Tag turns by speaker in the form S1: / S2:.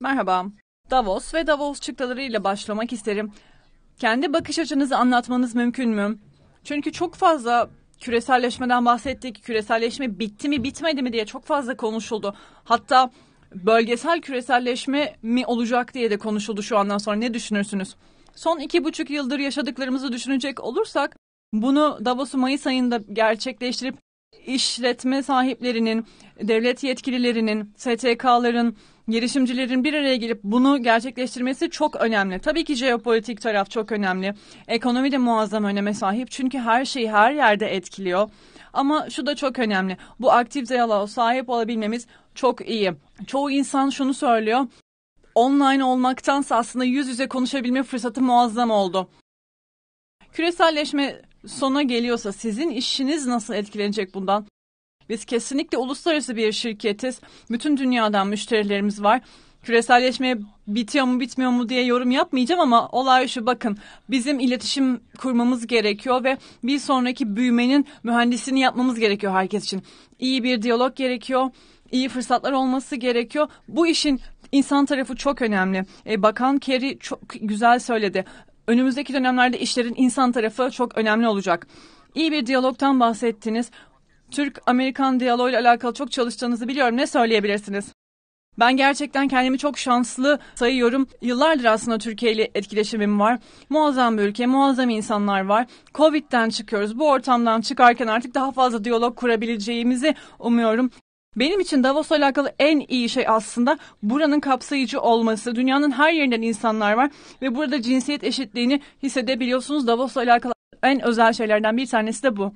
S1: Merhaba. Davos ve Davos çıktılarıyla başlamak isterim. Kendi bakış açınızı anlatmanız mümkün mü? Çünkü çok fazla küreselleşmeden bahsettik. Küreselleşme bitti mi bitmedi mi diye çok fazla konuşuldu. Hatta bölgesel küreselleşme mi olacak diye de konuşuldu şu andan sonra. Ne düşünürsünüz? Son iki buçuk yıldır yaşadıklarımızı düşünecek olursak bunu Davos'u Mayıs ayında gerçekleştirip işletme sahiplerinin, devlet yetkililerinin, STK'ların, girişimcilerin bir araya gelip bunu gerçekleştirmesi çok önemli. Tabii ki jeopolitik taraf çok önemli. Ekonomi de muazzam öneme sahip çünkü her şeyi her yerde etkiliyor. Ama şu da çok önemli. Bu aktif diyaloğa sahip olabilmemiz çok iyi. Çoğu insan şunu söylüyor. Online olmaktansa aslında yüz yüze konuşabilme fırsatı muazzam oldu. Küreselleşme sona geliyorsa sizin işiniz nasıl etkilenecek bundan? Biz kesinlikle uluslararası bir şirketiz. Bütün dünyadan müşterilerimiz var. Küreselleşmeye bitiyor mu bitmiyor mu diye yorum yapmayacağım ama olay şu bakın bizim iletişim kurmamız gerekiyor ve bir sonraki büyümenin mühendisini yapmamız gerekiyor herkes için. İyi bir diyalog gerekiyor, iyi fırsatlar olması gerekiyor. Bu işin insan tarafı çok önemli. E, Bakan Kerry çok güzel söyledi önümüzdeki dönemlerde işlerin insan tarafı çok önemli olacak. İyi bir diyalogtan bahsettiniz. Türk-Amerikan ile alakalı çok çalıştığınızı biliyorum. Ne söyleyebilirsiniz? Ben gerçekten kendimi çok şanslı sayıyorum. Yıllardır aslında Türkiye ile etkileşimim var. Muazzam bir ülke, muazzam insanlar var. Covid'den çıkıyoruz. Bu ortamdan çıkarken artık daha fazla diyalog kurabileceğimizi umuyorum. Benim için Davos'la alakalı en iyi şey aslında buranın kapsayıcı olması. Dünyanın her yerinden insanlar var ve burada cinsiyet eşitliğini hissedebiliyorsunuz. Davos'la alakalı en özel şeylerden bir tanesi de bu.